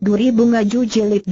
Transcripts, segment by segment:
Duri Bunga Ju 22.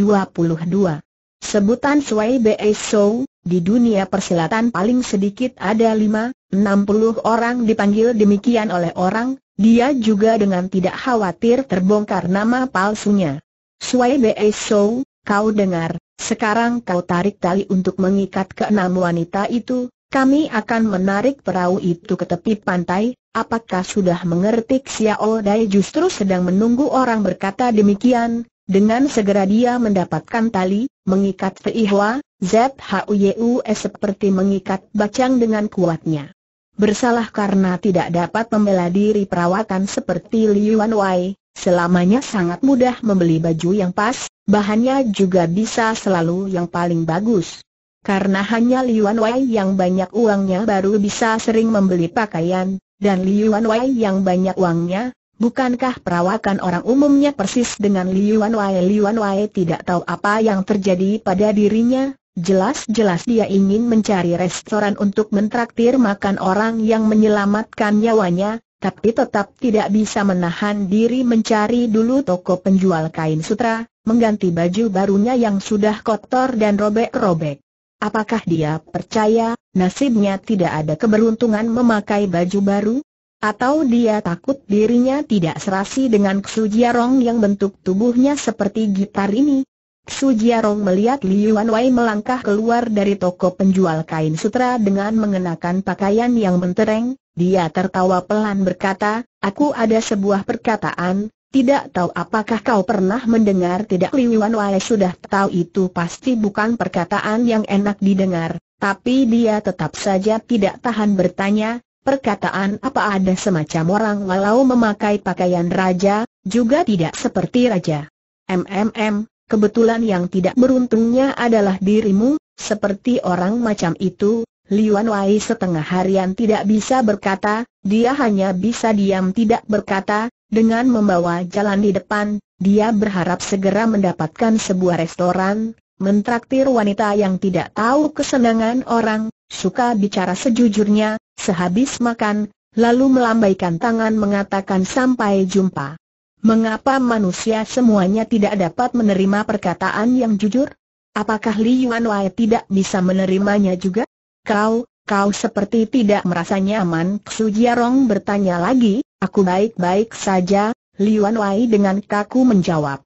Sebutan Swai Bei So, di dunia persilatan paling sedikit ada 5, 60 orang dipanggil demikian oleh orang, dia juga dengan tidak khawatir terbongkar nama palsunya. Swai Bei So, kau dengar, sekarang kau tarik tali untuk mengikat ke enam wanita itu, kami akan menarik perahu itu ke tepi pantai, apakah sudah mengerti Xiao Dai justru sedang menunggu orang berkata demikian, dengan segera dia mendapatkan tali, mengikat Feihua, ZHUYUS seperti mengikat bacang dengan kuatnya. Bersalah karena tidak dapat membela diri perawakan seperti Liuan Wei, selamanya sangat mudah membeli baju yang pas, bahannya juga bisa selalu yang paling bagus. Karena hanya Liuan Wei yang banyak uangnya baru bisa sering membeli pakaian, dan Liuan Wei yang banyak uangnya, Bukankah perawakan orang umumnya persis dengan Liuan Wai? Liuan Wai tidak tahu apa yang terjadi pada dirinya, jelas-jelas dia ingin mencari restoran untuk mentraktir makan orang yang menyelamatkan nyawanya, tapi tetap tidak bisa menahan diri mencari dulu toko penjual kain sutra, mengganti baju barunya yang sudah kotor dan robek-robek. Apakah dia percaya, nasibnya tidak ada keberuntungan memakai baju baru? Atau dia takut dirinya tidak serasi dengan Jiarong yang bentuk tubuhnya seperti gitar ini? Jiarong melihat Liu Wei melangkah keluar dari toko penjual kain sutra dengan mengenakan pakaian yang mentereng, dia tertawa pelan berkata, aku ada sebuah perkataan, tidak tahu apakah kau pernah mendengar tidak Liu Wei sudah tahu itu pasti bukan perkataan yang enak didengar, tapi dia tetap saja tidak tahan bertanya, Perkataan apa ada semacam orang walau memakai pakaian raja, juga tidak seperti raja. MMM, kebetulan yang tidak beruntungnya adalah dirimu, seperti orang macam itu, Liuan Wai setengah harian tidak bisa berkata, dia hanya bisa diam tidak berkata, dengan membawa jalan di depan, dia berharap segera mendapatkan sebuah restoran, mentraktir wanita yang tidak tahu kesenangan orang, suka bicara sejujurnya, Sehabis makan, lalu melambaikan tangan mengatakan sampai jumpa. Mengapa manusia semuanya tidak dapat menerima perkataan yang jujur? Apakah Li Yuan Wai tidak bisa menerimanya juga? Kau, kau seperti tidak merasa nyaman. Xu Jiarong bertanya lagi, aku baik-baik saja, Li Yuan Wai dengan kaku menjawab.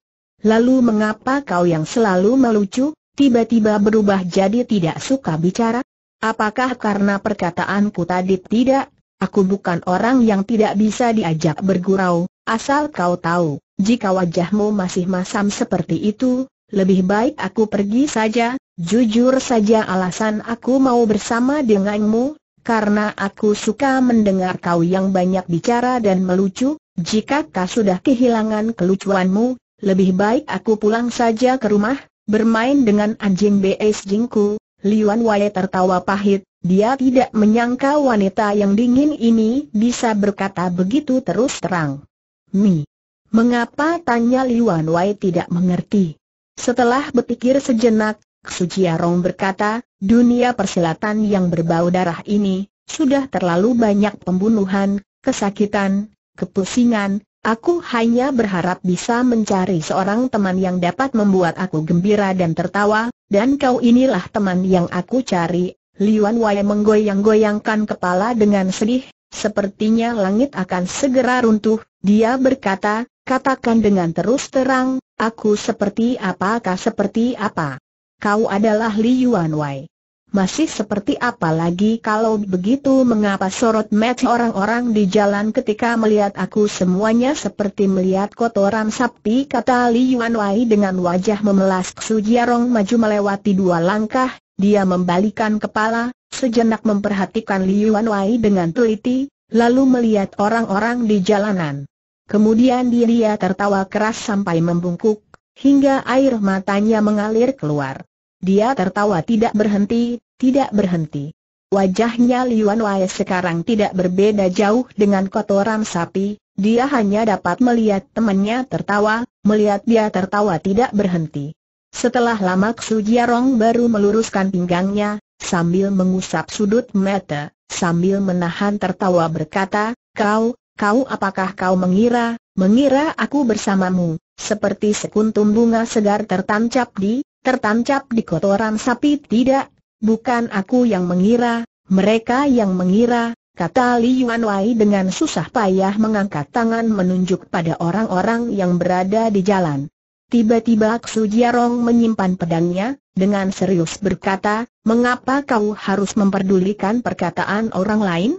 Lalu mengapa kau yang selalu melucu, tiba-tiba berubah jadi tidak suka bicara? Apakah karena perkataanku tadi tidak? Aku bukan orang yang tidak bisa diajak bergurau, asal kau tahu, jika wajahmu masih masam seperti itu, lebih baik aku pergi saja, jujur saja alasan aku mau bersama denganmu, karena aku suka mendengar kau yang banyak bicara dan melucu, jika kau sudah kehilangan kelucuanmu, lebih baik aku pulang saja ke rumah, bermain dengan anjing BS jingku, Liwan Wai tertawa pahit, dia tidak menyangka wanita yang dingin ini bisa berkata begitu terus terang. Mi. Mengapa tanya Liwan Wai tidak mengerti? Setelah berpikir sejenak, Sujiarong berkata, dunia persilatan yang berbau darah ini, sudah terlalu banyak pembunuhan, kesakitan, kepusingan, Aku hanya berharap bisa mencari seorang teman yang dapat membuat aku gembira dan tertawa, dan kau inilah teman yang aku cari. Liuan Wai menggoyang-goyangkan kepala dengan sedih, sepertinya langit akan segera runtuh, dia berkata, katakan dengan terus terang, aku seperti apa, apakah seperti apa? Kau adalah Liuan Wai. Masih seperti apa lagi kalau begitu mengapa sorot match orang-orang di jalan ketika melihat aku semuanya seperti melihat kotoran sapi kata Li Yuan Wai dengan wajah memelas Su Jiarong maju melewati dua langkah, dia membalikan kepala, sejenak memperhatikan Li Yuan Wai dengan teliti, lalu melihat orang-orang di jalanan. Kemudian dia tertawa keras sampai membungkuk, hingga air matanya mengalir keluar. Dia tertawa tidak berhenti, tidak berhenti. Wajahnya Liuan Wei sekarang tidak berbeda jauh dengan kotoran sapi, dia hanya dapat melihat temannya tertawa, melihat dia tertawa tidak berhenti. Setelah lama Xu Jiarong baru meluruskan pinggangnya, sambil mengusap sudut mata, sambil menahan tertawa berkata, Kau, kau apakah kau mengira, mengira aku bersamamu, seperti sekuntum bunga segar tertancap di tertancap di kotoran sapi tidak, bukan aku yang mengira, mereka yang mengira, kata Li Yuanwei dengan susah payah mengangkat tangan menunjuk pada orang-orang yang berada di jalan. Tiba-tiba Xu Jiarong menyimpan pedangnya, dengan serius berkata, mengapa kau harus memperdulikan perkataan orang lain?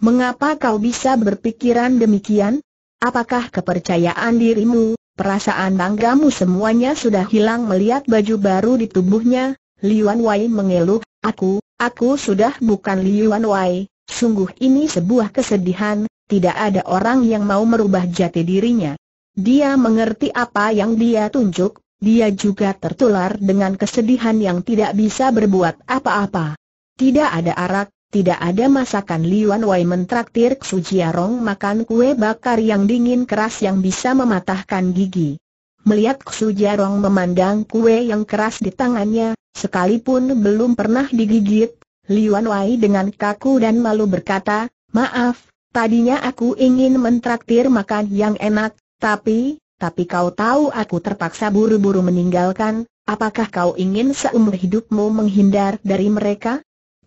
Mengapa kau bisa berpikiran demikian? Apakah kepercayaan dirimu, Perasaan banggamu semuanya sudah hilang melihat baju baru di tubuhnya, Liuan Wei mengeluh, aku, aku sudah bukan Liuan Wei, sungguh ini sebuah kesedihan, tidak ada orang yang mau merubah jati dirinya. Dia mengerti apa yang dia tunjuk, dia juga tertular dengan kesedihan yang tidak bisa berbuat apa-apa. Tidak ada arak, tidak ada masakan Liuan Wei mentraktir Xu Jiarong makan kue bakar yang dingin keras yang bisa mematahkan gigi. Melihat Xu Jiarong memandang kue yang keras di tangannya, sekalipun belum pernah digigit, Liuan Wei dengan kaku dan malu berkata, Maaf, tadinya aku ingin mentraktir makan yang enak, tapi, tapi kau tahu aku terpaksa buru-buru meninggalkan, apakah kau ingin seumur hidupmu menghindar dari mereka?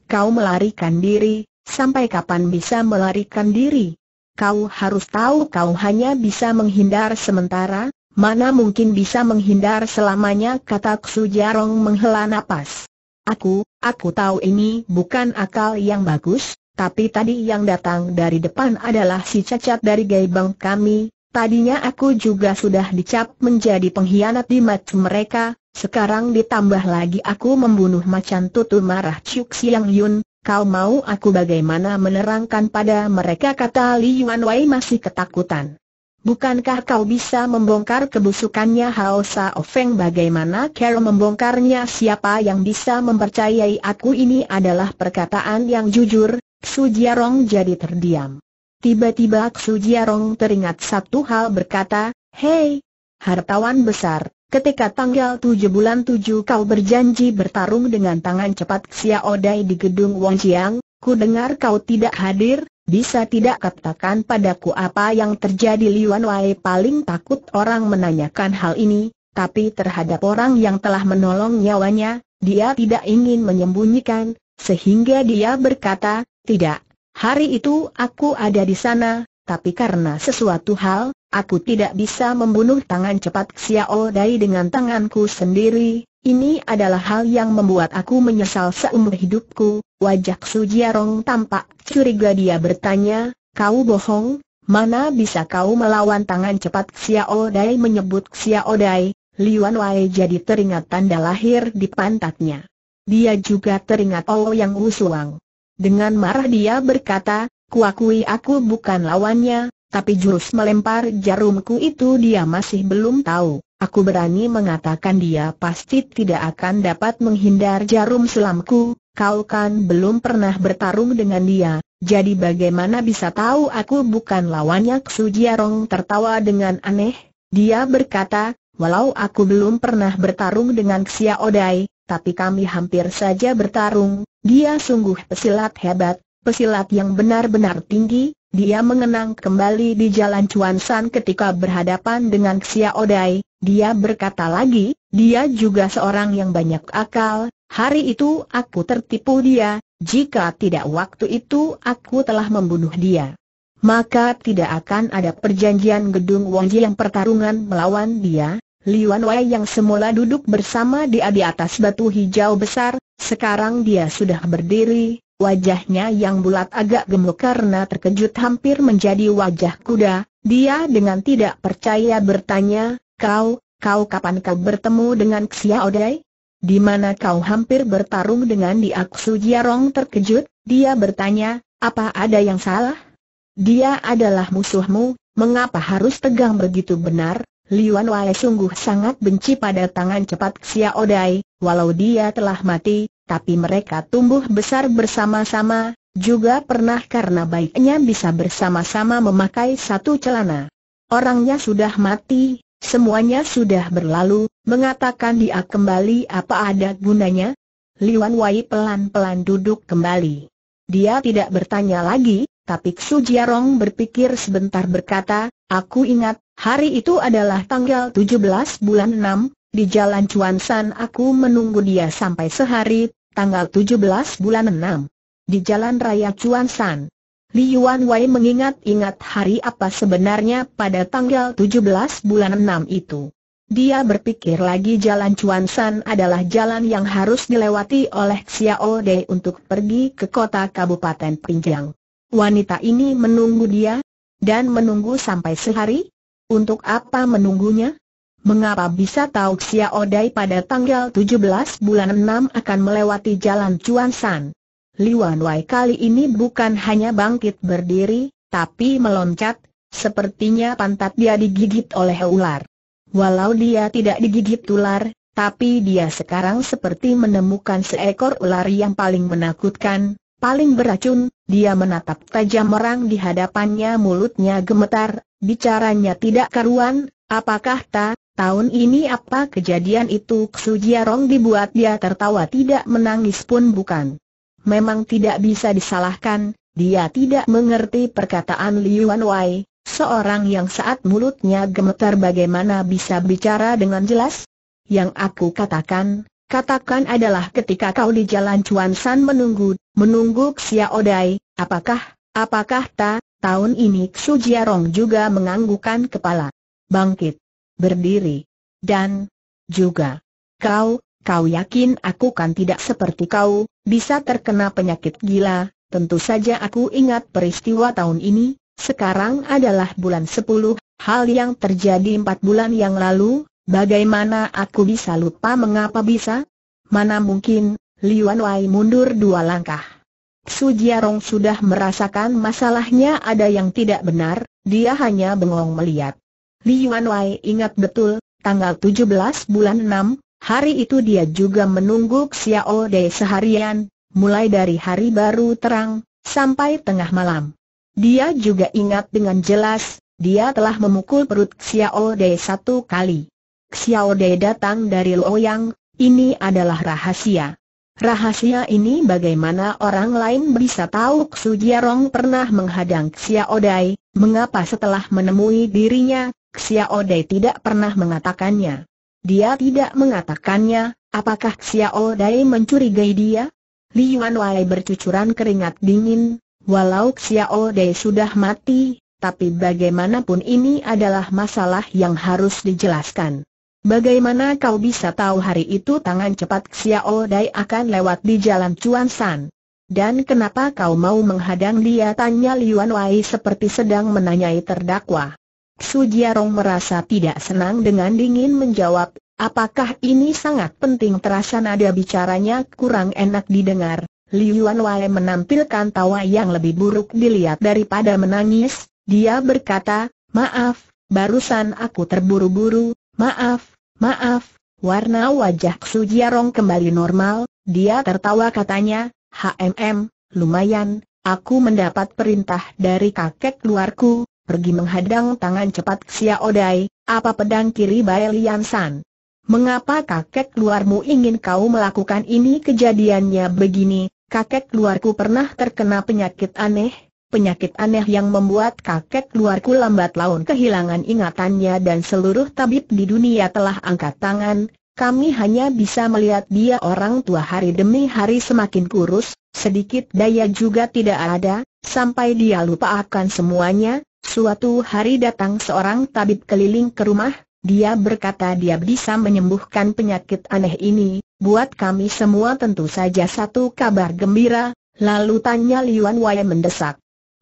Kau melarikan diri, sampai kapan bisa melarikan diri? Kau harus tahu kau hanya bisa menghindar sementara, mana mungkin bisa menghindar selamanya kata Ksu Jarong menghela nafas. Aku, aku tahu ini bukan akal yang bagus, tapi tadi yang datang dari depan adalah si cacat dari gaibang kami, Tadinya aku juga sudah dicap menjadi pengkhianat di mata mereka, sekarang ditambah lagi aku membunuh macan tutu marah Chuk Siang Yun, kau mau aku bagaimana menerangkan pada mereka kata Li Yuan Wei masih ketakutan. Bukankah kau bisa membongkar kebusukannya Hao Sa Ofeng bagaimana Carol membongkarnya siapa yang bisa mempercayai aku ini adalah perkataan yang jujur, Su Jiarong jadi terdiam. Tiba-tiba Aksu Jiarong teringat satu hal berkata, Hei, hartawan besar, ketika tanggal tujuh bulan tujuh kau berjanji bertarung dengan tangan cepat Xiaodai di gedung Wang Jiang, ku dengar kau tidak hadir, bisa tidak katakan padaku apa yang terjadi Liuan Wai paling takut orang menanyakan hal ini, tapi terhadap orang yang telah menolong nyawanya, dia tidak ingin menyembunyikan, sehingga dia berkata, tidak, Hari itu aku ada di sana, tapi karena sesuatu hal, aku tidak bisa membunuh tangan cepat Xiao Dai dengan tanganku sendiri. Ini adalah hal yang membuat aku menyesal seumur hidupku. Wajah Sujiarong tampak curiga dia bertanya, kau bohong? Mana bisa kau melawan tangan cepat Xiao Dai menyebut Xiao Dai, Liuan Wei jadi teringat tanda lahir di pantatnya. Dia juga teringat Ouyang Yang Suang. Dengan marah dia berkata, kuakui aku bukan lawannya, tapi jurus melempar jarumku itu dia masih belum tahu. Aku berani mengatakan dia pasti tidak akan dapat menghindar jarum selamku, kau kan belum pernah bertarung dengan dia, jadi bagaimana bisa tahu aku bukan lawannya Jiarong tertawa dengan aneh, dia berkata, walau aku belum pernah bertarung dengan Xiaodai. Dai, tapi kami hampir saja bertarung, dia sungguh pesilat hebat, pesilat yang benar-benar tinggi, dia mengenang kembali di jalan Cuansan San ketika berhadapan dengan Xiao Dai. dia berkata lagi, dia juga seorang yang banyak akal, hari itu aku tertipu dia, jika tidak waktu itu aku telah membunuh dia. Maka tidak akan ada perjanjian gedung Wangji yang pertarungan melawan dia, Wan Wei yang semula duduk bersama dia di atas batu hijau besar, sekarang dia sudah berdiri, wajahnya yang bulat agak gemuk karena terkejut hampir menjadi wajah kuda, dia dengan tidak percaya bertanya, kau, kau kapan kau bertemu dengan Xiao Dai? Di mana kau hampir bertarung dengan dia Aksu Jiarong terkejut, dia bertanya, apa ada yang salah? Dia adalah musuhmu, mengapa harus tegang begitu benar? Liuan Wai sungguh sangat benci pada tangan cepat Xiao Dai, walau dia telah mati, tapi mereka tumbuh besar bersama-sama, juga pernah karena baiknya bisa bersama-sama memakai satu celana. Orangnya sudah mati, semuanya sudah berlalu, mengatakan dia kembali apa ada gunanya? Liuan Wai pelan-pelan duduk kembali. Dia tidak bertanya lagi, tapi Su Jiarong berpikir sebentar berkata, Aku ingat, Hari itu adalah tanggal 17 bulan 6, di jalan Cuansan aku menunggu dia sampai sehari, tanggal 17 bulan 6. Di jalan raya Cuansan. San. Li Yuan Wei mengingat-ingat hari apa sebenarnya pada tanggal 17 bulan 6 itu. Dia berpikir lagi jalan Cuansan adalah jalan yang harus dilewati oleh Xiao Dei untuk pergi ke kota Kabupaten Pinjang. Wanita ini menunggu dia, dan menunggu sampai sehari, untuk apa menunggunya? Mengapa bisa tahu Xia Odai pada tanggal 17 bulan 6 akan melewati jalan Chuan San? Wan Wai kali ini bukan hanya bangkit berdiri, tapi meloncat, sepertinya pantat dia digigit oleh ular. Walau dia tidak digigit ular, tapi dia sekarang seperti menemukan seekor ular yang paling menakutkan, paling beracun, dia menatap tajam merang di hadapannya mulutnya gemetar, Bicaranya tidak karuan, apakah ta? tahun ini apa kejadian itu Jiarong dibuat dia tertawa tidak menangis pun bukan. Memang tidak bisa disalahkan, dia tidak mengerti perkataan Liu Wanwei, seorang yang saat mulutnya gemetar bagaimana bisa bicara dengan jelas? Yang aku katakan, katakan adalah ketika kau di jalan Chuan San menunggu, menunggu Xia Odai, apakah, apakah tak, Tahun ini Xu Jiarong juga menganggukan kepala. Bangkit. Berdiri. Dan juga. Kau, kau yakin aku kan tidak seperti kau, bisa terkena penyakit gila, tentu saja aku ingat peristiwa tahun ini, sekarang adalah bulan 10, hal yang terjadi 4 bulan yang lalu, bagaimana aku bisa lupa mengapa bisa? Mana mungkin, Liuan Wai mundur dua langkah. Su Jiarong sudah merasakan masalahnya ada yang tidak benar, dia hanya bengong melihat. Li Yuan ingat betul, tanggal 17 bulan 6, hari itu dia juga menunggu Xiao De seharian, mulai dari hari baru terang, sampai tengah malam. Dia juga ingat dengan jelas, dia telah memukul perut Xiao De satu kali. Xiao De datang dari Luoyang, ini adalah rahasia. Rahasia ini bagaimana orang lain bisa tahu Sujiarong pernah menghadang Xia Odai, mengapa setelah menemui dirinya, Xia Odai tidak pernah mengatakannya. Dia tidak mengatakannya, apakah Xia Odai mencurigai dia? Yuan Wai bercucuran keringat dingin, walau Xia Odai sudah mati, tapi bagaimanapun ini adalah masalah yang harus dijelaskan. Bagaimana kau bisa tahu hari itu tangan cepat Xiao Dai akan lewat di jalan Chuan San? Dan kenapa kau mau menghadang dia? Tanya Liuan Wai seperti sedang menanyai terdakwa. Su Jiarong merasa tidak senang dengan dingin menjawab, apakah ini sangat penting terasa nada bicaranya kurang enak didengar. Liuan Wai menampilkan tawa yang lebih buruk dilihat daripada menangis, dia berkata, maaf, barusan aku terburu-buru, maaf, Maaf, warna wajah Sujiarong kembali normal, dia tertawa katanya, HMM, lumayan, aku mendapat perintah dari kakek luarku, pergi menghadang tangan cepat Xia Odai, apa pedang kiri Bae Lian San. Mengapa kakek luarmu ingin kau melakukan ini kejadiannya begini, kakek luarku pernah terkena penyakit aneh, penyakit aneh yang membuat kakek luarku lambat laun kehilangan ingatannya dan seluruh tabib di dunia telah angkat tangan, kami hanya bisa melihat dia orang tua hari demi hari semakin kurus, sedikit daya juga tidak ada, sampai dia lupa akan semuanya, suatu hari datang seorang tabib keliling ke rumah, dia berkata dia bisa menyembuhkan penyakit aneh ini, buat kami semua tentu saja satu kabar gembira, lalu tanya Liuan Wai mendesak.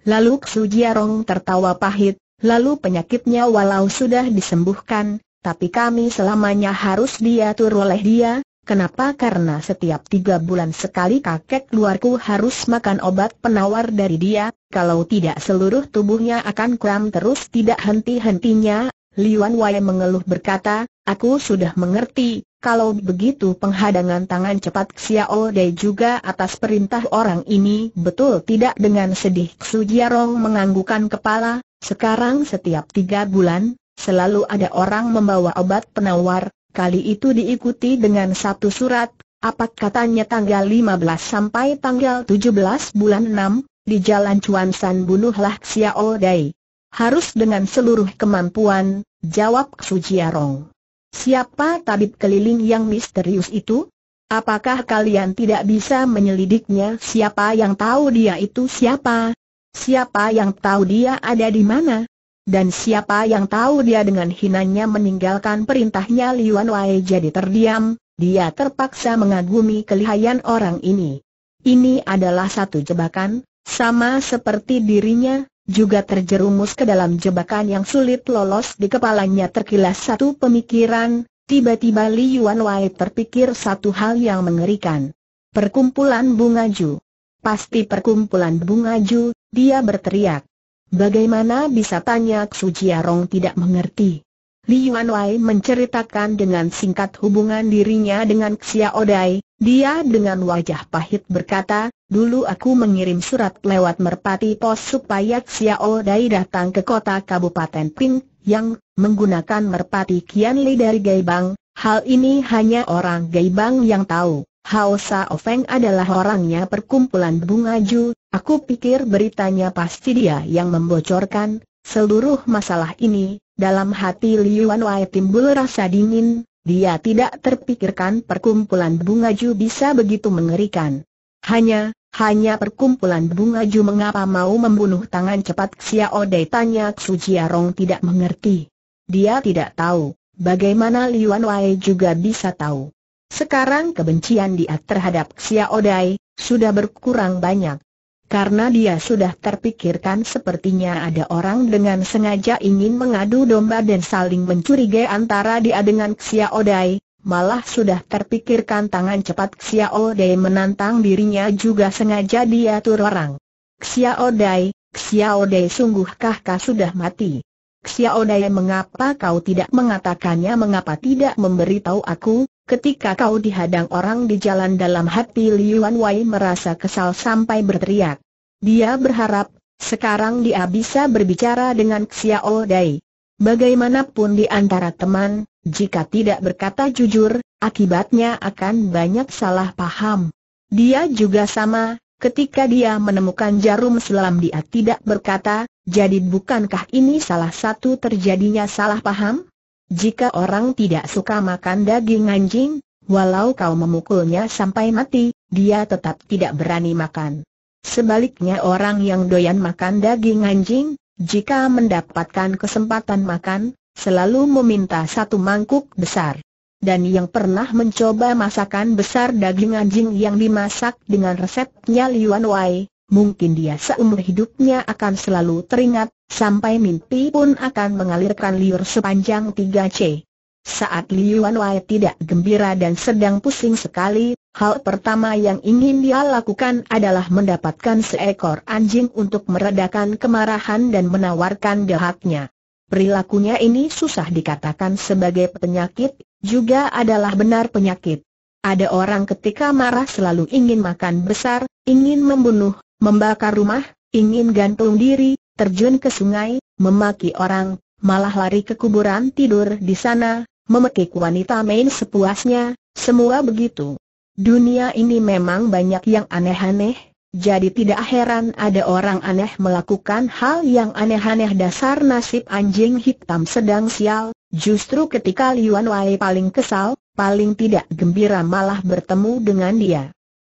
Lalu Xu Jiarong tertawa pahit, lalu penyakitnya walau sudah disembuhkan, tapi kami selamanya harus diatur oleh dia, Kenapa? Karena setiap tiga bulan sekali kakek luarku harus makan obat penawar dari dia, kalau tidak seluruh tubuhnya akan kram terus tidak henti-hentinya. Liwan Wai mengeluh berkata, aku sudah mengerti, kalau begitu penghadangan tangan cepat Xiao Dai juga atas perintah orang ini betul tidak dengan sedih Xu Jiarong menganggukan kepala, sekarang setiap tiga bulan, selalu ada orang membawa obat penawar, kali itu diikuti dengan satu surat, apa katanya tanggal 15 sampai tanggal 17 bulan 6, di jalan Chuan San bunuhlah Xiao Dai. Harus dengan seluruh kemampuan, jawab Xu Jiarong. Siapa tabib keliling yang misterius itu? Apakah kalian tidak bisa menyelidiknya siapa yang tahu dia itu siapa? Siapa yang tahu dia ada di mana? Dan siapa yang tahu dia dengan hinanya meninggalkan perintahnya Liuan Wei jadi terdiam, dia terpaksa mengagumi kelihayan orang ini. Ini adalah satu jebakan, sama seperti dirinya, juga terjerumus ke dalam jebakan yang sulit lolos di kepalanya terkilas satu pemikiran, tiba-tiba Li Yuan Wai terpikir satu hal yang mengerikan. Perkumpulan bunga ju. Pasti perkumpulan bunga ju, dia berteriak. Bagaimana bisa tanya Xu Jiarong tidak mengerti. Li Yuanwei menceritakan dengan singkat hubungan dirinya dengan Xiao Dai, dia dengan wajah pahit berkata, dulu aku mengirim surat lewat merpati pos supaya Xiao Dai datang ke kota Kabupaten Ping, yang menggunakan merpati Kian Li dari Gaibang, hal ini hanya orang Gaibang yang tahu. Hao Sa Ofeng adalah orangnya perkumpulan bunga Ju, aku pikir beritanya pasti dia yang membocorkan, seluruh masalah ini, dalam hati Liuan Wai timbul rasa dingin, dia tidak terpikirkan perkumpulan bunga ju bisa begitu mengerikan. Hanya, hanya perkumpulan bunga ju mengapa mau membunuh tangan cepat Xiao Dei tanya Jiarong tidak mengerti. Dia tidak tahu, bagaimana Liuan Wai juga bisa tahu. Sekarang kebencian dia terhadap Xiao Odei sudah berkurang banyak. Karena dia sudah terpikirkan sepertinya ada orang dengan sengaja ingin mengadu domba dan saling mencurigai antara dia dengan Xiao Dai, malah sudah terpikirkan tangan cepat Xiao Dai menantang dirinya juga sengaja diatur orang. Xiao Dai, Xiao Dai sungguhkah kau sudah mati? Xiao Dai mengapa kau tidak mengatakannya mengapa tidak memberitahu aku, Ketika kau dihadang orang di jalan dalam hati Liuan Wei merasa kesal sampai berteriak. Dia berharap, sekarang dia bisa berbicara dengan Xiao oh Dai. Bagaimanapun di antara teman, jika tidak berkata jujur, akibatnya akan banyak salah paham. Dia juga sama, ketika dia menemukan jarum selam dia tidak berkata, jadi bukankah ini salah satu terjadinya salah paham? Jika orang tidak suka makan daging anjing, walau kau memukulnya sampai mati, dia tetap tidak berani makan. Sebaliknya orang yang doyan makan daging anjing, jika mendapatkan kesempatan makan, selalu meminta satu mangkuk besar. Dan yang pernah mencoba masakan besar daging anjing yang dimasak dengan resepnya Liuan Wai, Mungkin dia seumur hidupnya akan selalu teringat, sampai mimpi pun akan mengalirkan liur sepanjang 3C. Saat Liu Wei tidak gembira dan sedang pusing sekali, hal pertama yang ingin dia lakukan adalah mendapatkan seekor anjing untuk meredakan kemarahan dan menawarkan dahaknya. Perilakunya ini susah dikatakan sebagai penyakit, juga adalah benar penyakit. Ada orang ketika marah selalu ingin makan besar, ingin membunuh, membakar rumah, ingin gantung diri, terjun ke sungai, memaki orang, malah lari ke kuburan tidur di sana, memekik wanita main sepuasnya, semua begitu. Dunia ini memang banyak yang aneh-aneh, jadi tidak heran ada orang aneh melakukan hal yang aneh-aneh dasar nasib anjing hitam sedang sial, justru ketika Liuan Wei paling kesal, paling tidak gembira malah bertemu dengan dia.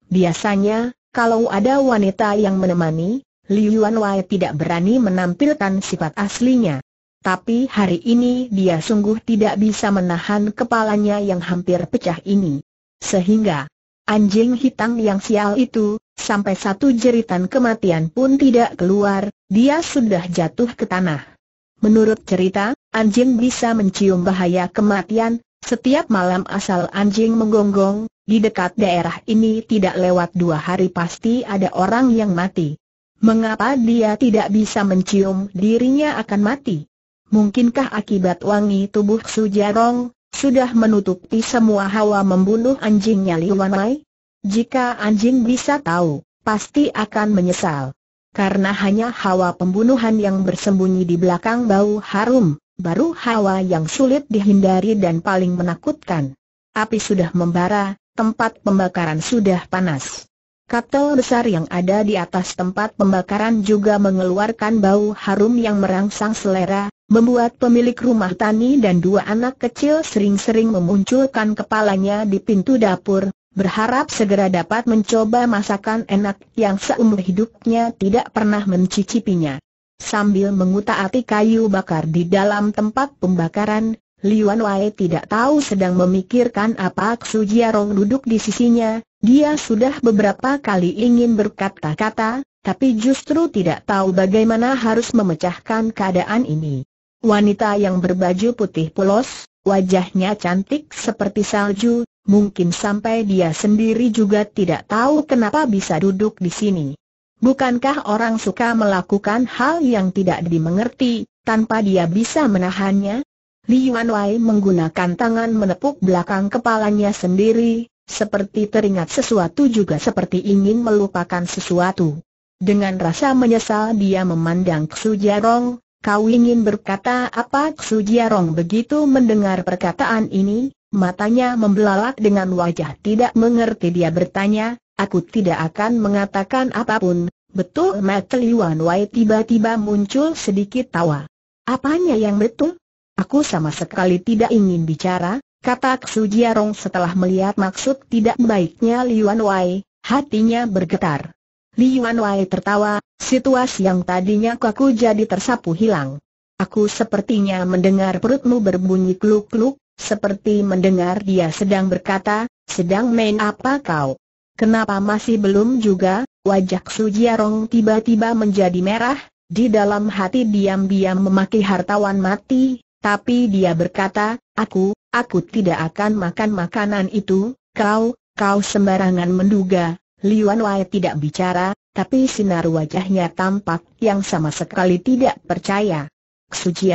Biasanya, kalau ada wanita yang menemani, Liuan Wai tidak berani menampilkan sifat aslinya tapi hari ini dia sungguh tidak bisa menahan kepalanya yang hampir pecah ini. Sehingga, anjing hitam yang sial itu, sampai satu jeritan kematian pun tidak keluar, dia sudah jatuh ke tanah. Menurut cerita, anjing bisa mencium bahaya kematian, setiap malam asal anjing menggonggong, di dekat daerah ini tidak lewat dua hari pasti ada orang yang mati. Mengapa dia tidak bisa mencium dirinya akan mati? mungkinkah akibat wangi tubuh Sujarong, sudah menutupi semua hawa membunuh anjingnya Li Mai? Jika anjing bisa tahu, pasti akan menyesal. Karena hanya hawa pembunuhan yang bersembunyi di belakang bau harum, baru hawa yang sulit dihindari dan paling menakutkan. Api sudah membara, tempat pembakaran sudah panas. Katel besar yang ada di atas tempat pembakaran juga mengeluarkan bau harum yang merangsang selera, membuat pemilik rumah tani dan dua anak kecil sering-sering memunculkan kepalanya di pintu dapur, berharap segera dapat mencoba masakan enak yang seumur hidupnya tidak pernah mencicipinya. Sambil mengutak-atik kayu bakar di dalam tempat pembakaran, Liuan Wei tidak tahu sedang memikirkan apa Xu Jiarong duduk di sisinya, dia sudah beberapa kali ingin berkata-kata, tapi justru tidak tahu bagaimana harus memecahkan keadaan ini. Wanita yang berbaju putih polos, wajahnya cantik seperti salju, mungkin sampai dia sendiri juga tidak tahu kenapa bisa duduk di sini. Bukankah orang suka melakukan hal yang tidak dimengerti, tanpa dia bisa menahannya? Yuan Wei menggunakan tangan menepuk belakang kepalanya sendiri, seperti teringat sesuatu juga seperti ingin melupakan sesuatu. Dengan rasa menyesal dia memandang Su Jarong, Kau ingin berkata apa Jiarong begitu mendengar perkataan ini, matanya membelalak dengan wajah tidak mengerti dia bertanya, aku tidak akan mengatakan apapun, betul mata Wan Wai tiba-tiba muncul sedikit tawa. Apanya yang betul? Aku sama sekali tidak ingin bicara, kata Jiarong setelah melihat maksud tidak baiknya Wan Wai, hatinya bergetar. Li Yuan Wei tertawa, situasi yang tadinya kaku jadi tersapu hilang. Aku sepertinya mendengar perutmu berbunyi kluk-kluk, seperti mendengar dia sedang berkata, sedang main apa kau? Kenapa masih belum juga? Wajah Su Sujiarong tiba-tiba menjadi merah, di dalam hati diam-diam memaki hartawan mati, tapi dia berkata, aku, aku tidak akan makan makanan itu, kau, kau sembarangan menduga, Liuan Wai tidak bicara, tapi sinar wajahnya tampak yang sama sekali tidak percaya.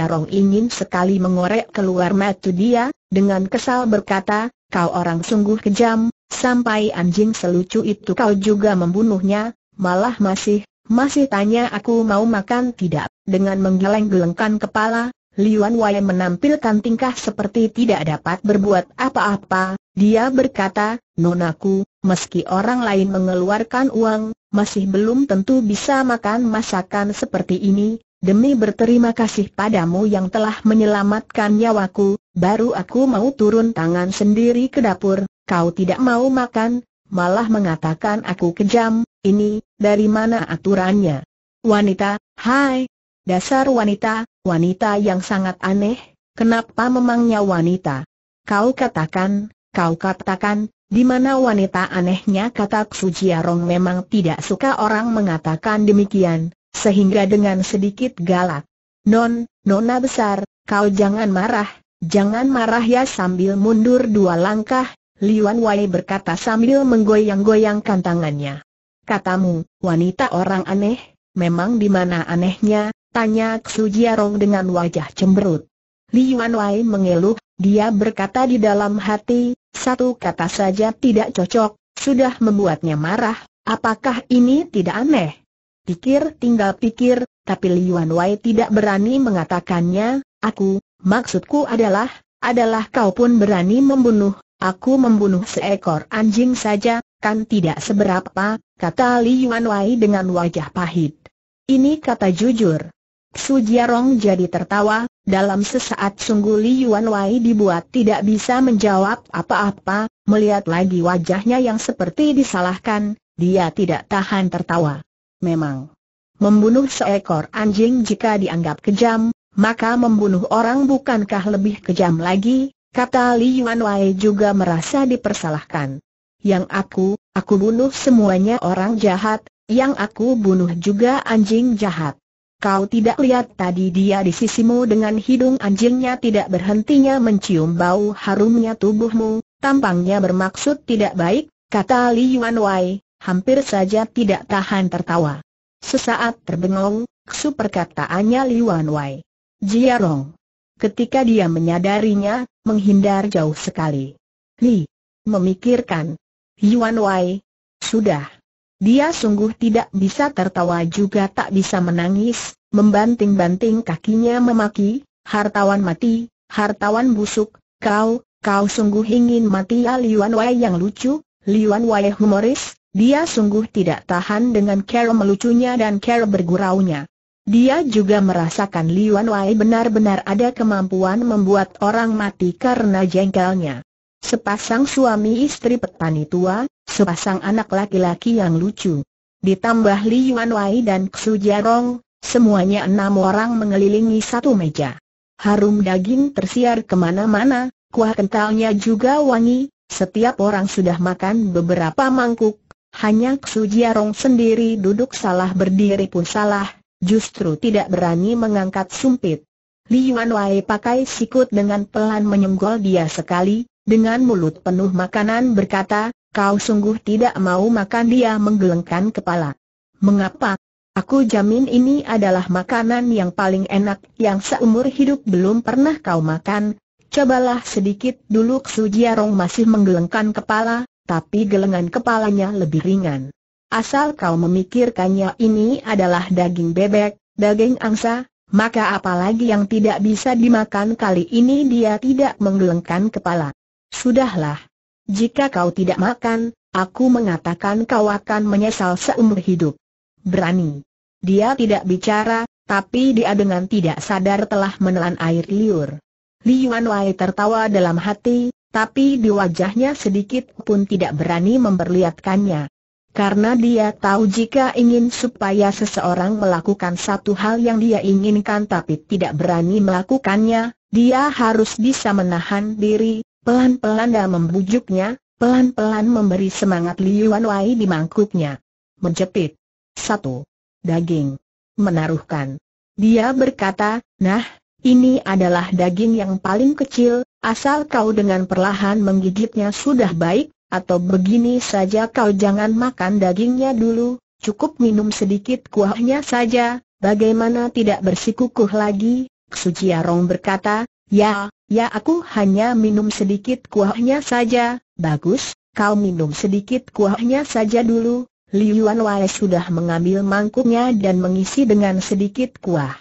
Rong ingin sekali mengorek keluar mata dia, dengan kesal berkata, kau orang sungguh kejam, sampai anjing selucu itu kau juga membunuhnya, malah masih, masih tanya aku mau makan tidak, dengan menggeleng-gelengkan kepala, Liuan Wai menampilkan tingkah seperti tidak dapat berbuat apa-apa, dia berkata, nonaku, Meski orang lain mengeluarkan uang, masih belum tentu bisa makan masakan seperti ini, demi berterima kasih padamu yang telah menyelamatkan nyawaku, baru aku mau turun tangan sendiri ke dapur, kau tidak mau makan, malah mengatakan aku kejam, ini, dari mana aturannya? Wanita, hai, dasar wanita, wanita yang sangat aneh, kenapa memangnya wanita? Kau katakan, kau katakan, di mana wanita anehnya kata Jiarong memang tidak suka orang mengatakan demikian, sehingga dengan sedikit galak. Non, nona besar, kau jangan marah, jangan marah ya sambil mundur dua langkah, Liwan Wai berkata sambil menggoyang-goyangkan tangannya. Katamu, wanita orang aneh, memang di mana anehnya, tanya Jiarong dengan wajah cemberut. Liwan Wai mengeluh, dia berkata di dalam hati, satu kata saja tidak cocok, sudah membuatnya marah, apakah ini tidak aneh? Pikir tinggal pikir, tapi Liuan Wei tidak berani mengatakannya, aku, maksudku adalah, adalah kau pun berani membunuh, aku membunuh seekor anjing saja, kan tidak seberapa, kata Liuan Wei dengan wajah pahit. Ini kata jujur. Su Jiarong jadi tertawa, dalam sesaat sungguh Li Yuan Wai dibuat tidak bisa menjawab apa-apa, melihat lagi wajahnya yang seperti disalahkan, dia tidak tahan tertawa. Memang, membunuh seekor anjing jika dianggap kejam, maka membunuh orang bukankah lebih kejam lagi, kata Li Yuan Wai juga merasa dipersalahkan. Yang aku, aku bunuh semuanya orang jahat, yang aku bunuh juga anjing jahat. Kau tidak lihat tadi dia di sisimu dengan hidung anjingnya tidak berhentinya mencium bau harumnya tubuhmu, tampangnya bermaksud tidak baik, kata Li Yuan Wai, hampir saja tidak tahan tertawa. Sesaat terbengong, ksu perkataannya Li Yuan Wai. Rong. Ketika dia menyadarinya, menghindar jauh sekali. Li. Memikirkan. Yuan Wai. Sudah. Dia sungguh tidak bisa tertawa juga tak bisa menangis, membanting-banting kakinya memaki, hartawan mati, hartawan busuk, kau, kau sungguh ingin mati ya Liuan Wei yang lucu, Liuan Wei humoris, dia sungguh tidak tahan dengan cara melucunya dan cara nya. Dia juga merasakan Liuan Wei benar-benar ada kemampuan membuat orang mati karena jengkelnya. Sepasang suami istri petani tua, sepasang anak laki-laki yang lucu. Ditambah Li Yuan Wei dan Xu Jiarong, semuanya enam orang mengelilingi satu meja. Harum daging tersiar kemana-mana, kuah kentalnya juga wangi, setiap orang sudah makan beberapa mangkuk, hanya Xu Jiarong sendiri duduk salah berdiri pun salah, justru tidak berani mengangkat sumpit. Li Yuan Wei pakai sikut dengan pelan menyenggol dia sekali, dengan mulut penuh makanan berkata, Kau sungguh tidak mau makan dia menggelengkan kepala. Mengapa? Aku jamin ini adalah makanan yang paling enak yang seumur hidup belum pernah kau makan. Cobalah sedikit dulu Sujiarong masih menggelengkan kepala, tapi gelengan kepalanya lebih ringan. Asal kau memikirkannya ini adalah daging bebek, daging angsa, maka apalagi yang tidak bisa dimakan kali ini dia tidak menggelengkan kepala. Sudahlah, jika kau tidak makan, aku mengatakan kau akan menyesal seumur hidup. Berani. Dia tidak bicara, tapi dia dengan tidak sadar telah menelan air liur. Yuan Wai tertawa dalam hati, tapi di wajahnya sedikit pun tidak berani memperlihatkannya. Karena dia tahu jika ingin supaya seseorang melakukan satu hal yang dia inginkan tapi tidak berani melakukannya, dia harus bisa menahan diri, Pelan-pelan dia membujuknya, pelan-pelan memberi semangat Liuan Wai di mangkuknya. Menjepit. Satu. Daging. Menaruhkan. Dia berkata, nah, ini adalah daging yang paling kecil, asal kau dengan perlahan menggigitnya sudah baik, atau begini saja kau jangan makan dagingnya dulu, cukup minum sedikit kuahnya saja, bagaimana tidak bersikukuh lagi, Suciarong berkata, ya, Ya aku hanya minum sedikit kuahnya saja, bagus, kau minum sedikit kuahnya saja dulu. Liu Wei sudah mengambil mangkuknya dan mengisi dengan sedikit kuah.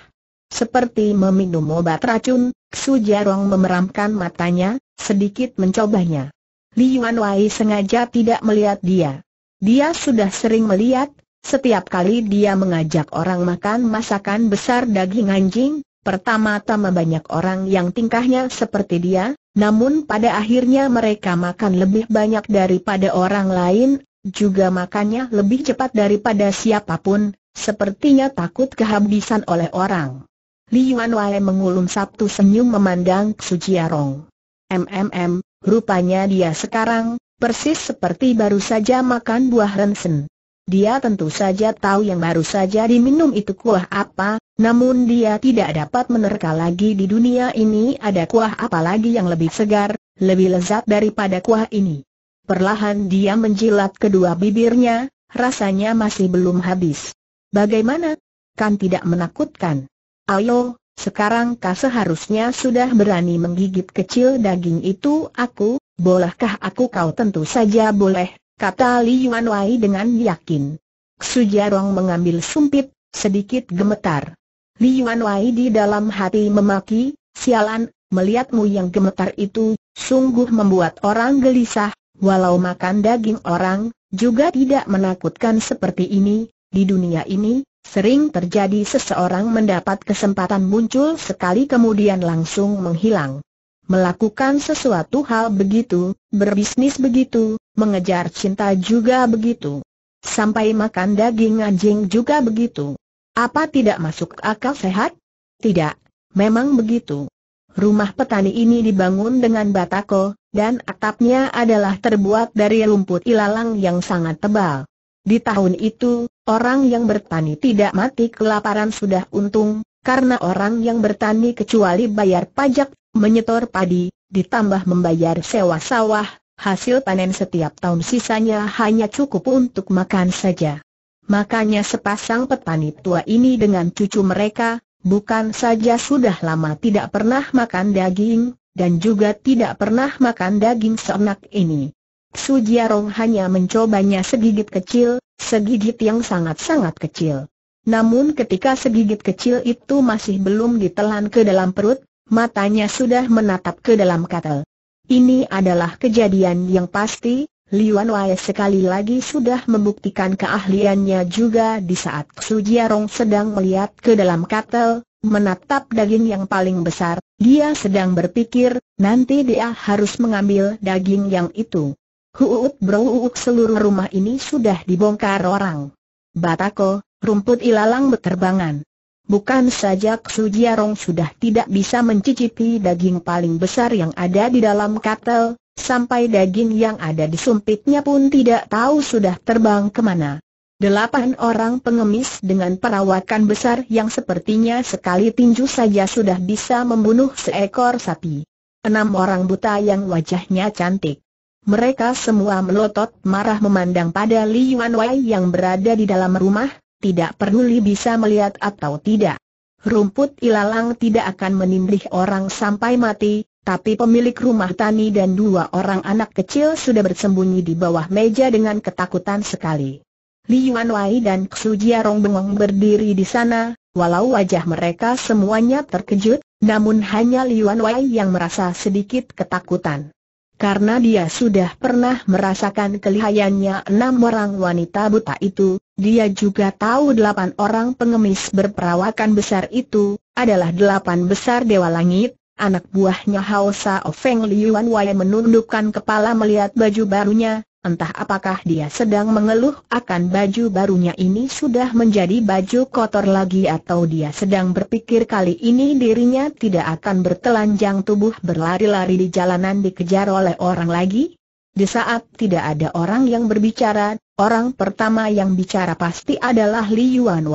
Seperti meminum obat racun, Su Jarong memeramkan matanya, sedikit mencobanya. Liu Wei sengaja tidak melihat dia. Dia sudah sering melihat, setiap kali dia mengajak orang makan masakan besar daging anjing, Pertama-tama banyak orang yang tingkahnya seperti dia, namun pada akhirnya mereka makan lebih banyak daripada orang lain, juga makannya lebih cepat daripada siapapun, sepertinya takut kehabisan oleh orang. Yuan Wai mengulum satu senyum memandang Sujiarong. Jiarong. MMM, rupanya dia sekarang, persis seperti baru saja makan buah rensen. Dia tentu saja tahu yang baru saja diminum itu kuah apa, namun dia tidak dapat menerka lagi di dunia ini ada kuah apalagi yang lebih segar, lebih lezat daripada kuah ini. Perlahan dia menjilat kedua bibirnya, rasanya masih belum habis. Bagaimana? Kan tidak menakutkan. Ayo, sekarang kau seharusnya sudah berani menggigit kecil daging itu aku, bolehkah aku kau tentu saja boleh, kata Li Yuan Wai dengan yakin. Sujarong mengambil sumpit, sedikit gemetar. Li Yuan Wai di dalam hati memaki, sialan, melihatmu yang gemetar itu, sungguh membuat orang gelisah, walau makan daging orang, juga tidak menakutkan seperti ini, di dunia ini, sering terjadi seseorang mendapat kesempatan muncul sekali kemudian langsung menghilang. Melakukan sesuatu hal begitu, berbisnis begitu, mengejar cinta juga begitu. Sampai makan daging anjing juga begitu. Apa tidak masuk akal sehat? Tidak, memang begitu. Rumah petani ini dibangun dengan batako, dan atapnya adalah terbuat dari rumput ilalang yang sangat tebal. Di tahun itu, orang yang bertani tidak mati kelaparan sudah untung, karena orang yang bertani kecuali bayar pajak, menyetor padi, ditambah membayar sewa sawah, hasil panen setiap tahun sisanya hanya cukup untuk makan saja. Makanya sepasang petani tua ini dengan cucu mereka, bukan saja sudah lama tidak pernah makan daging, dan juga tidak pernah makan daging seenak ini. Su Sujiarong hanya mencobanya segigit kecil, segigit yang sangat-sangat kecil. Namun ketika segigit kecil itu masih belum ditelan ke dalam perut, matanya sudah menatap ke dalam katel. Ini adalah kejadian yang pasti, Liuan Wai sekali lagi sudah membuktikan keahliannya juga di saat Su Jiarong sedang melihat ke dalam katel, menatap daging yang paling besar, dia sedang berpikir, nanti dia harus mengambil daging yang itu. Huut beruuk seluruh rumah ini sudah dibongkar orang. Batako, rumput ilalang berterbangan. Bukan saja Sujiarong sudah tidak bisa mencicipi daging paling besar yang ada di dalam katel, sampai daging yang ada di sumpitnya pun tidak tahu sudah terbang kemana. Delapan orang pengemis dengan perawakan besar yang sepertinya sekali tinju saja sudah bisa membunuh seekor sapi. Enam orang buta yang wajahnya cantik. Mereka semua melotot marah memandang pada Li Yuan Wei yang berada di dalam rumah, tidak peduli bisa melihat atau tidak. Rumput ilalang tidak akan menindih orang sampai mati, tapi pemilik rumah tani dan dua orang anak kecil sudah bersembunyi di bawah meja dengan ketakutan sekali. Li Yuan Wai dan Xu Jiarong bengong berdiri di sana, walau wajah mereka semuanya terkejut, namun hanya Li Yuan Wai yang merasa sedikit ketakutan. Karena dia sudah pernah merasakan kelihayannya enam orang wanita buta itu, dia juga tahu delapan orang pengemis berperawakan besar itu, adalah delapan besar Dewa Langit, Anak buahnya Hao Sao Feng Liuan Wai menundukkan kepala melihat baju barunya, entah apakah dia sedang mengeluh akan baju barunya ini sudah menjadi baju kotor lagi atau dia sedang berpikir kali ini dirinya tidak akan bertelanjang tubuh berlari-lari di jalanan dikejar oleh orang lagi. Di saat tidak ada orang yang berbicara, orang pertama yang bicara pasti adalah Li Yuan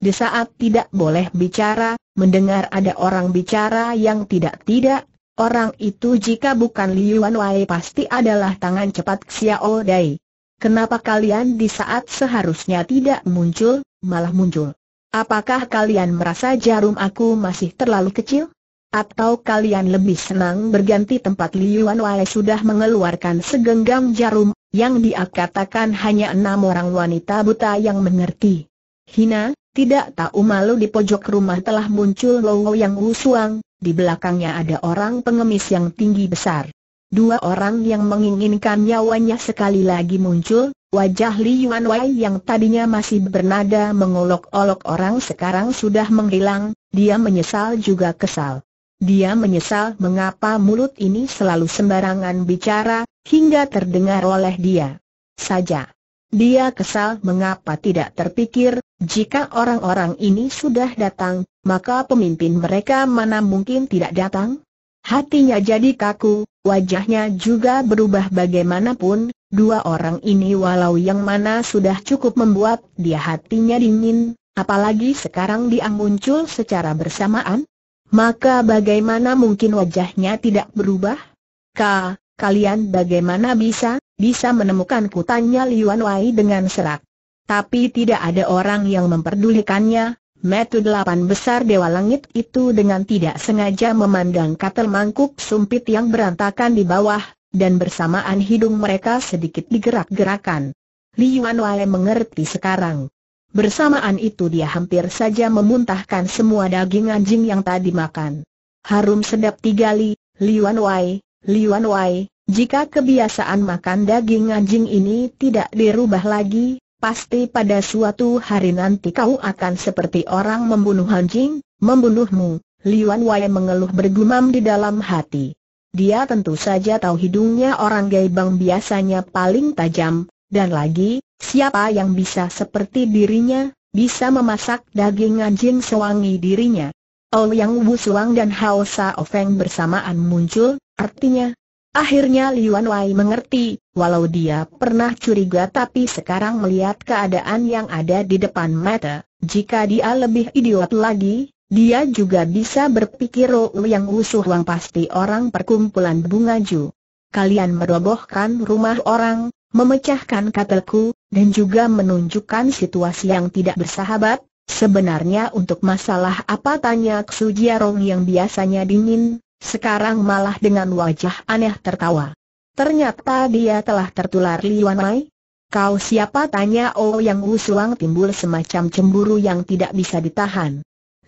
di saat tidak boleh bicara, mendengar ada orang bicara yang tidak-tidak, orang itu jika bukan Liu Wanwei pasti adalah tangan cepat Xiao Dai. Kenapa kalian di saat seharusnya tidak muncul, malah muncul? Apakah kalian merasa jarum aku masih terlalu kecil? Atau kalian lebih senang berganti tempat Liu Wanwei sudah mengeluarkan segenggam jarum, yang dia katakan hanya enam orang wanita buta yang mengerti. Hina, tidak tahu malu di pojok rumah telah muncul Lowo yang usuang, di belakangnya ada orang pengemis yang tinggi besar. Dua orang yang menginginkan nyawanya sekali lagi muncul, wajah Li Yuan Wei yang tadinya masih bernada mengolok-olok orang sekarang sudah menghilang, dia menyesal juga kesal. Dia menyesal mengapa mulut ini selalu sembarangan bicara, hingga terdengar oleh dia saja. Dia kesal mengapa tidak terpikir, jika orang-orang ini sudah datang, maka pemimpin mereka mana mungkin tidak datang? Hatinya jadi kaku, wajahnya juga berubah bagaimanapun, dua orang ini walau yang mana sudah cukup membuat dia hatinya dingin, apalagi sekarang dia muncul secara bersamaan. Maka bagaimana mungkin wajahnya tidak berubah? Ka, kalian bagaimana bisa? bisa menemukan kutanya Liuan Wai dengan serak. Tapi tidak ada orang yang memperdulikannya, metu delapan besar Dewa Langit itu dengan tidak sengaja memandang katel mangkuk sumpit yang berantakan di bawah, dan bersamaan hidung mereka sedikit digerak-gerakan. Liuan Wei mengerti sekarang. Bersamaan itu dia hampir saja memuntahkan semua daging anjing yang tadi makan. Harum sedap tiga li, Liuan Wei, Liuan Wei, jika kebiasaan makan daging anjing ini tidak dirubah lagi, pasti pada suatu hari nanti kau akan seperti orang membunuh anjing, membunuhmu. Liuan Wai mengeluh bergumam di dalam hati. Dia tentu saja tahu hidungnya orang Gaibang biasanya paling tajam, dan lagi, siapa yang bisa seperti dirinya, bisa memasak daging anjing sewangi dirinya. Ouyang Suang dan Hao Sa Ofeng bersamaan muncul, artinya, Akhirnya Liuan Wai mengerti, walau dia pernah curiga tapi sekarang melihat keadaan yang ada di depan mata, jika dia lebih idiot lagi, dia juga bisa berpikir oh yang usuh wang pasti orang perkumpulan bunga ju. Kalian merobohkan rumah orang, memecahkan katelku, dan juga menunjukkan situasi yang tidak bersahabat, sebenarnya untuk masalah apa tanya Jiarong yang biasanya dingin, sekarang malah dengan wajah aneh tertawa. Ternyata dia telah tertular Liuan Mai. Kau siapa tanya Oh Yang Wusuang timbul semacam cemburu yang tidak bisa ditahan.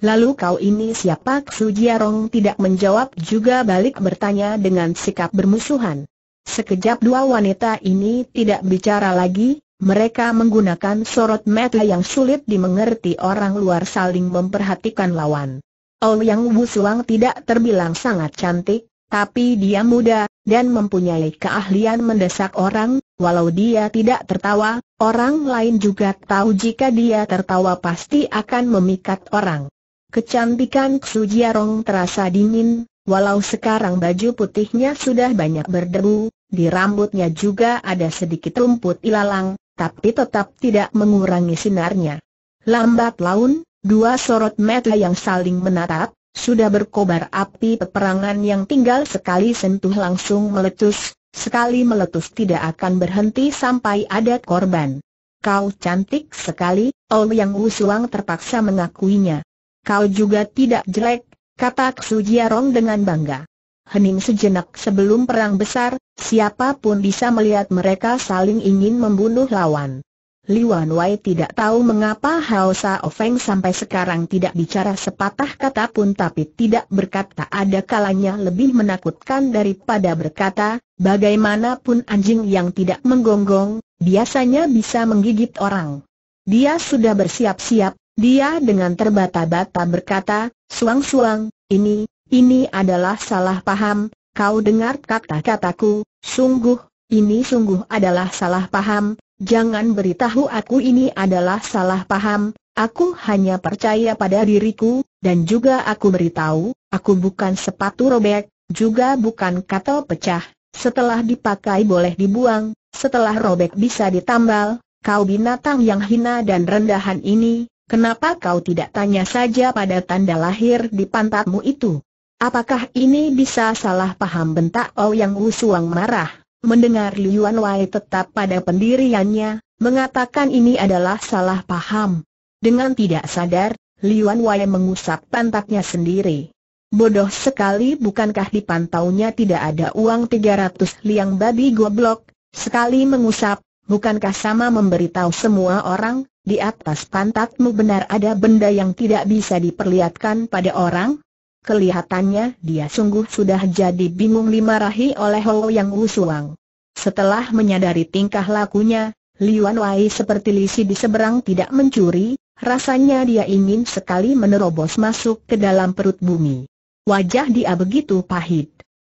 Lalu kau ini siapa Su Jiarong tidak menjawab juga balik bertanya dengan sikap bermusuhan. Sekejap dua wanita ini tidak bicara lagi, mereka menggunakan sorot mata yang sulit dimengerti orang luar saling memperhatikan lawan. Ouyang Wusuang tidak terbilang sangat cantik, tapi dia muda, dan mempunyai keahlian mendesak orang, walau dia tidak tertawa, orang lain juga tahu jika dia tertawa pasti akan memikat orang. Kecantikan Xu Jiarong terasa dingin, walau sekarang baju putihnya sudah banyak berderu, di rambutnya juga ada sedikit rumput ilalang, tapi tetap tidak mengurangi sinarnya. Lambat laun, Dua sorot mata yang saling menatap, sudah berkobar api peperangan yang tinggal sekali sentuh langsung meletus, sekali meletus tidak akan berhenti sampai ada korban. Kau cantik sekali, Ol Yang Wusuang terpaksa mengakuinya. Kau juga tidak jelek, kata ksujia Jiarong dengan bangga. Hening sejenak sebelum perang besar, siapapun bisa melihat mereka saling ingin membunuh lawan. Wan Wei tidak tahu mengapa Hao Sa Feng sampai sekarang tidak bicara sepatah kata pun tapi tidak berkata ada kalanya lebih menakutkan daripada berkata, bagaimanapun anjing yang tidak menggonggong, biasanya bisa menggigit orang. Dia sudah bersiap-siap, dia dengan terbata-bata berkata, suang-suang, ini, ini adalah salah paham, kau dengar kata-kataku, sungguh, ini sungguh adalah salah paham, Jangan beritahu aku ini adalah salah paham, aku hanya percaya pada diriku, dan juga aku beritahu, aku bukan sepatu robek, juga bukan kato pecah, setelah dipakai boleh dibuang, setelah robek bisa ditambal, kau binatang yang hina dan rendahan ini, kenapa kau tidak tanya saja pada tanda lahir di pantatmu itu? Apakah ini bisa salah paham bentak Ouyang Wusuang marah? Mendengar Liuan Wai tetap pada pendiriannya, mengatakan ini adalah salah paham. Dengan tidak sadar, Liuan Wai mengusap pantatnya sendiri. Bodoh sekali bukankah di dipantaunya tidak ada uang 300 liang babi goblok, sekali mengusap, bukankah sama memberitahu semua orang, di atas pantatmu benar ada benda yang tidak bisa diperlihatkan pada orang? Kelihatannya dia sungguh sudah jadi bingung dimarahi oleh Hou Yang Wusuang. Setelah menyadari tingkah lakunya, Liuan Wai seperti lisi di seberang tidak mencuri, rasanya dia ingin sekali menerobos masuk ke dalam perut bumi. Wajah dia begitu pahit.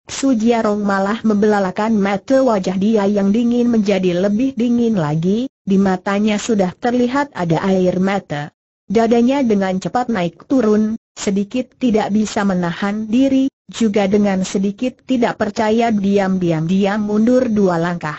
Su Jiarong malah membelalakan mata wajah dia yang dingin menjadi lebih dingin lagi, di matanya sudah terlihat ada air mata. Dadanya dengan cepat naik turun, sedikit tidak bisa menahan diri, juga dengan sedikit tidak percaya diam diam dia mundur dua langkah.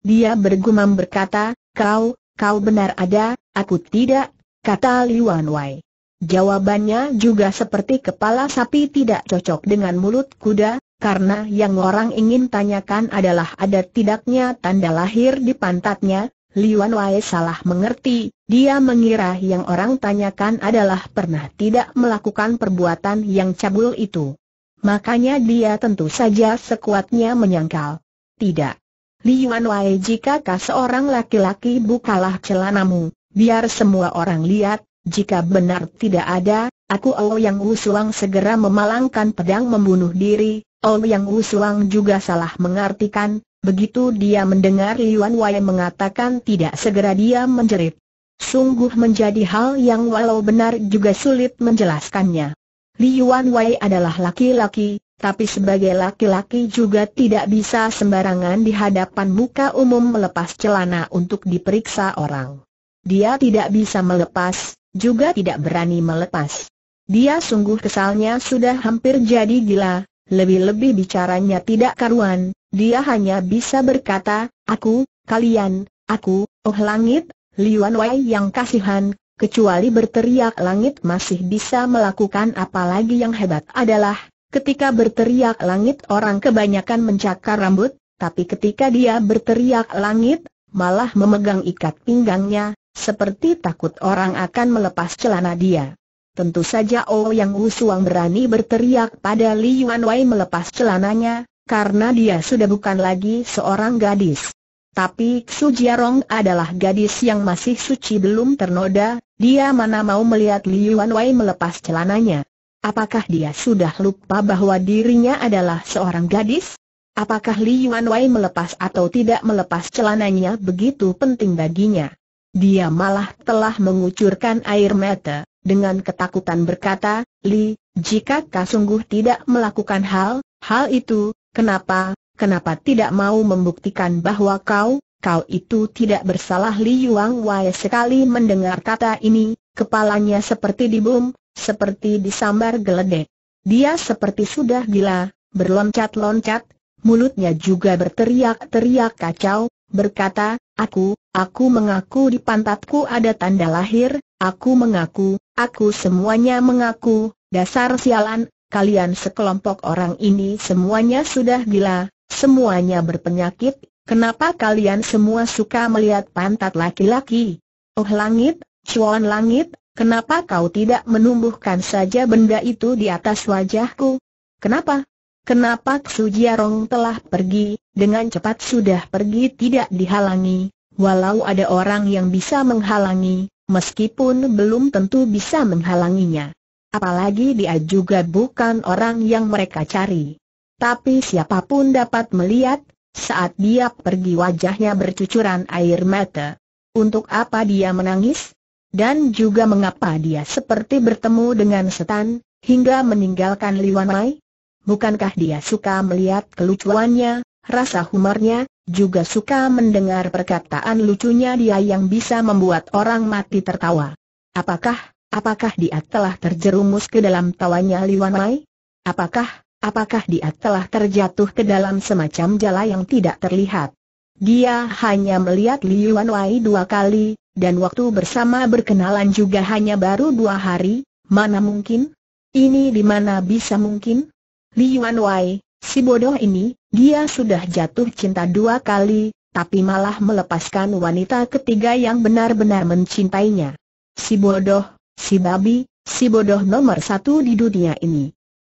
Dia bergumam berkata, kau, kau benar ada, aku tidak, kata Li Wai. Jawabannya juga seperti kepala sapi tidak cocok dengan mulut kuda, karena yang orang ingin tanyakan adalah ada tidaknya tanda lahir di pantatnya, Liuan Wei salah mengerti, dia mengira yang orang tanyakan adalah pernah tidak melakukan perbuatan yang cabul itu. Makanya dia tentu saja sekuatnya menyangkal. Tidak. Liuan jika kah seorang laki-laki bukalah celanamu, biar semua orang lihat, jika benar tidak ada, aku yang Wusuang segera memalangkan pedang membunuh diri, yang Wusuang juga salah mengartikan, Begitu dia mendengar Yuan Wei mengatakan tidak segera dia menjerit. Sungguh menjadi hal yang walau benar juga sulit menjelaskannya. Li Yuan Wei adalah laki-laki, tapi sebagai laki-laki juga tidak bisa sembarangan di hadapan muka umum melepas celana untuk diperiksa orang. Dia tidak bisa melepas, juga tidak berani melepas. Dia sungguh kesalnya sudah hampir jadi gila, lebih-lebih bicaranya tidak karuan, dia hanya bisa berkata, aku, kalian, aku, oh langit, Liuan Wei yang kasihan, kecuali berteriak langit masih bisa melakukan apalagi yang hebat adalah, ketika berteriak langit orang kebanyakan mencakar rambut, tapi ketika dia berteriak langit, malah memegang ikat pinggangnya, seperti takut orang akan melepas celana dia. Tentu saja oh yang Wu Wusuang berani berteriak pada Li Yuanwei melepas celananya, karena dia sudah bukan lagi seorang gadis. Tapi Xu Jiarong adalah gadis yang masih suci belum ternoda, dia mana mau melihat Li Yuanwei melepas celananya. Apakah dia sudah lupa bahwa dirinya adalah seorang gadis? Apakah Li Yuanwei melepas atau tidak melepas celananya begitu penting baginya? Dia malah telah mengucurkan air mata dengan ketakutan berkata, Li, jika kau sungguh tidak melakukan hal, hal itu, kenapa, kenapa tidak mau membuktikan bahwa kau, kau itu tidak bersalah Li Yuang Wai sekali mendengar kata ini, kepalanya seperti dibum, seperti disambar geledek. Dia seperti sudah gila, berloncat-loncat, mulutnya juga berteriak-teriak kacau, berkata, aku, aku mengaku di pantatku ada tanda lahir, Aku mengaku, aku semuanya mengaku, dasar sialan, kalian sekelompok orang ini semuanya sudah gila, semuanya berpenyakit, kenapa kalian semua suka melihat pantat laki-laki? Oh langit, cuan langit, kenapa kau tidak menumbuhkan saja benda itu di atas wajahku? Kenapa? Kenapa Su telah pergi, dengan cepat sudah pergi tidak dihalangi, walau ada orang yang bisa menghalangi, meskipun belum tentu bisa menghalanginya. Apalagi dia juga bukan orang yang mereka cari. Tapi siapapun dapat melihat, saat dia pergi wajahnya bercucuran air mata. Untuk apa dia menangis? Dan juga mengapa dia seperti bertemu dengan setan, hingga meninggalkan Liwanai? Bukankah dia suka melihat kelucuannya, rasa humornya, juga suka mendengar perkataan lucunya dia yang bisa membuat orang mati tertawa. Apakah, apakah dia telah terjerumus ke dalam tawanya Liwan Mai? Apakah, apakah dia telah terjatuh ke dalam semacam jala yang tidak terlihat? Dia hanya melihat Liwan Wai dua kali, dan waktu bersama berkenalan juga hanya baru dua hari, mana mungkin? Ini di mana bisa mungkin? Li Yuan Wai, Si bodoh ini, dia sudah jatuh cinta dua kali, tapi malah melepaskan wanita ketiga yang benar-benar mencintainya. Si bodoh, si babi, si bodoh nomor satu di dunia ini.